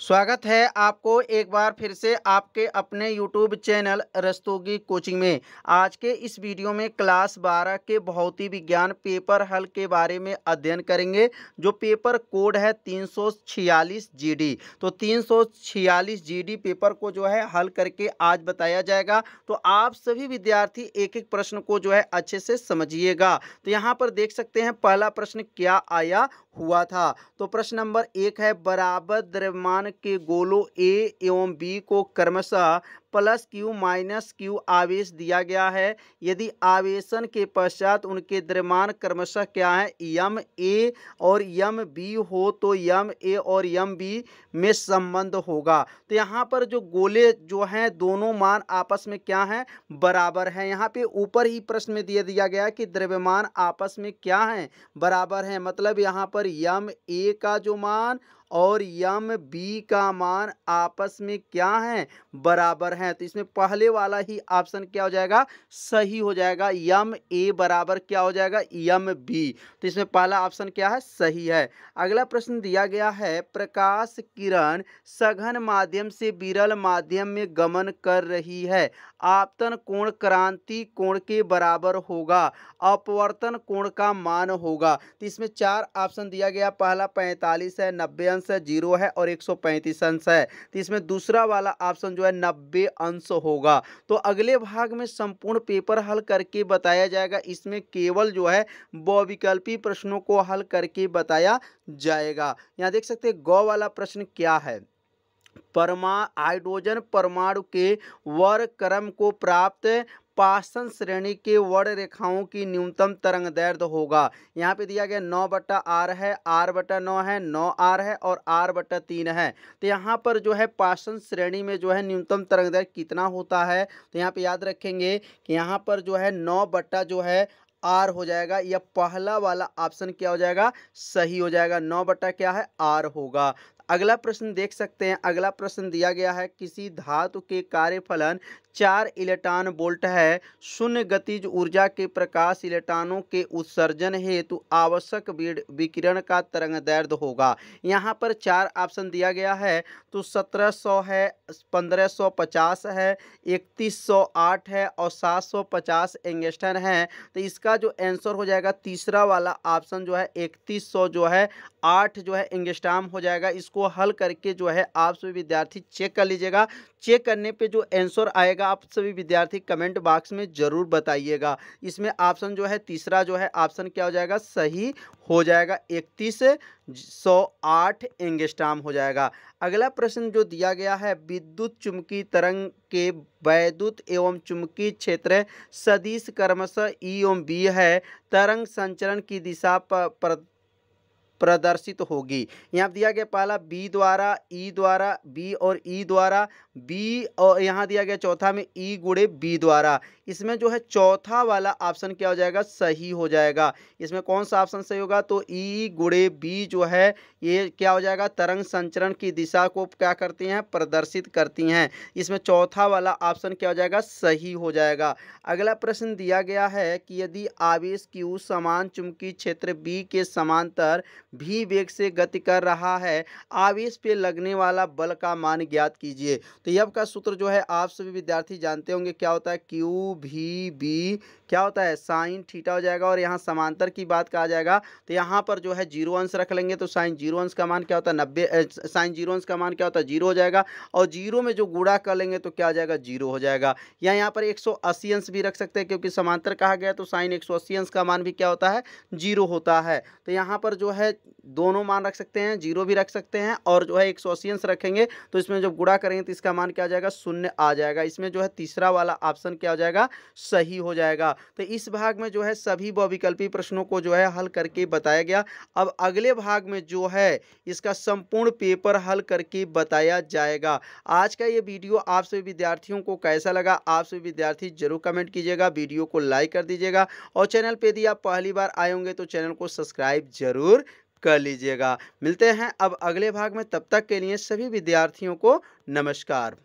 स्वागत है आपको एक बार फिर से आपके अपने YouTube चैनल रस्तोगी कोचिंग में आज के इस वीडियो में क्लास 12 के ही विज्ञान पेपर हल के बारे में अध्ययन करेंगे जो पेपर कोड है 346 जीडी तो 346 जीडी पेपर को जो है हल करके आज बताया जाएगा तो आप सभी विद्यार्थी एक एक प्रश्न को जो है अच्छे से समझिएगा तो यहाँ पर देख सकते हैं पहला प्रश्न क्या आया हुआ था तो प्रश्न नंबर एक है बराबर द्रव्यमान के गोलों ए एवं बी को क्रमशः प्लस क्यू माइनस क्यू आवेश दिया गया है यदि आवेशन के पश्चात उनके द्रव्यमान क्रमशः क्या है यम ए और यम बी हो तो यम ए और यम बी में संबंध होगा तो यहाँ पर जो गोले जो हैं दोनों मान आपस में क्या हैं बराबर हैं यहाँ पे ऊपर ही प्रश्न में दिया दिया गया कि द्रव्यमान आपस में क्या हैं बराबर हैं मतलब यहाँ पर यम ए का जो मान और यम बी का मान आपस में क्या है बराबर हैं तो इसमें पहले वाला ही ऑप्शन क्या हो जाएगा सही हो जाएगा यम ए बराबर क्या हो जाएगा यम बी तो इसमें पहला ऑप्शन क्या है सही है अगला प्रश्न दिया गया है प्रकाश किरण सघन माध्यम से विरल माध्यम में गमन कर रही है आपतन कोण क्रांति कोण के बराबर होगा अपवर्तन कोण का मान होगा तो इसमें चार ऑप्शन दिया गया पहला पैंतालीस है नब्बे अंश है जीरो है और एक अंश है तो इसमें दूसरा वाला ऑप्शन जो है नब्बे अंश होगा तो अगले भाग में संपूर्ण पेपर हल करके बताया जाएगा इसमें केवल जो है बहुविकल्पी प्रश्नों को हल करके बताया जाएगा यहाँ देख सकते हैं गौ वाला प्रश्न क्या है परमा हाइड्रोजन परमाणु के वर क्रम को प्राप्त पाषण श्रेणी के वर्ण रेखाओं की न्यूनतम तरंग दैर्ध्य होगा यहाँ पे दिया गया नौ बट्टा आर है आर बट्टा नौ है नौ आर है और आर बट्टा तीन है तो यहाँ पर जो है पासन श्रेणी में जो है न्यूनतम तरंग दर्द कितना होता है तो यहाँ पे याद रखेंगे कि यहाँ पर जो है नौ बट्टा जो है आर हो जाएगा या पहला वाला ऑप्शन क्या हो जाएगा सही हो जाएगा नौ बट्टा क्या है आर होगा अगला प्रश्न देख सकते हैं अगला प्रश्न दिया गया है किसी धातु के कार्य फलन चार इलेक्ट्रॉन वोल्ट है शून्य गतिज ऊर्जा के प्रकाश इलेक्ट्रॉनों के उत्सर्जन हेतु आवश्यक विकिरण का तरंग दर्द होगा यहाँ पर चार ऑप्शन दिया गया है तो सत्रह सौ है पंद्रह सौ पचास है इकतीस सौ आठ है और सात सौ पचास एंगेस्टन है तो इसका जो आंसर हो जाएगा तीसरा वाला ऑप्शन जो है इकतीस सौ जो है आठ जो है एंगेस्टाम हो जाएगा इसको हल करके जो है आप सभी विद्यार्थी चेक कर लीजिएगा चेक करने पर जो आंसर आएगा आप सभी विद्यार्थी कमेंट बॉक्स में ज़रूर बताइएगा इसमें ऑप्शन जो है तीसरा जो है ऑप्शन क्या हो जाएगा सही हो जाएगा इकतीस सौ आठ एंगेस्टाम हो जाएगा अगला प्रश्न जो दिया गया है विद्युत चुंबकीय तरंग के वैद्युत एवं चुंबकीय क्षेत्र सदिश कर्मश ई e एवं बी है तरंग संचरण की दिशा पर प्रदर्शित होगी यहाँ दिया गया पहला बी द्वारा ई e द्वारा बी और ई e द्वारा बी और यहाँ दिया गया चौथा में ई e गुड़े बी द्वारा इसमें जो है चौथा वाला ऑप्शन क्या हो जाएगा सही हो जाएगा इसमें कौन सा ऑप्शन सही होगा तो ई गुड़े बी जो है ये क्या हो जाएगा तरंग संचरण की दिशा को क्या करती हैं प्रदर्शित करती हैं इसमें चौथा वाला ऑप्शन क्या हो जाएगा सही हो जाएगा अगला प्रश्न दिया गया है कि यदि आवेश क्यू समान चुंबकीय क्षेत्र बी के समांतर भी वेग से गति कर रहा है आवेश पे लगने वाला बल का मान ज्ञात कीजिए तो यब का सूत्र जो है आप सभी विद्यार्थी जानते होंगे क्या होता है क्यू भी बी क्या होता है साइन ठीटा हो जाएगा और यहाँ समांतर की बात कहा जाएगा तो यहाँ पर जो है जीरो अंश रख लेंगे तो साइन जीरो अंश का मान क्या होता है नब्बे साइन जीरो अंश का मान क्या होता है जीरो हो जाएगा और जीरो में जो गुड़ा कर लेंगे तो क्या हो जाएगा जीरो हो जाएगा या यहाँ पर एक अंश भी रख सकते हैं क्योंकि समांतर कहा गया तो साइन एक अंश का मान भी क्या होता है जीरो होता है तो यहाँ पर जो है दोनों मान रख सकते हैं जीरो भी रख सकते हैं और जो है एक सौ अस्सी अंश रखेंगे तो इसमें जब गुड़ा करेंगे तो इसका मान क्या आ जाएगा शून्य आ जाएगा इसमें जो है तीसरा वाला ऑप्शन क्या हो जाएगा सही हो जाएगा तो इस भाग में जो है सभी बहुविकल्पी प्रश्नों को जो है हल करके बताया गया अब अगले भाग में जो है इसका संपूर्ण पेपर हल करके बताया जाएगा आज का ये वीडियो आप सभी विद्यार्थियों को कैसा लगा आप सभी विद्यार्थी जरूर कमेंट कीजिएगा वीडियो को लाइक कर दीजिएगा और चैनल पर यदि आप पहली बार आए होंगे तो चैनल को सब्सक्राइब जरूर कर लीजिएगा मिलते हैं अब अगले भाग में तब तक के लिए सभी विद्यार्थियों को नमस्कार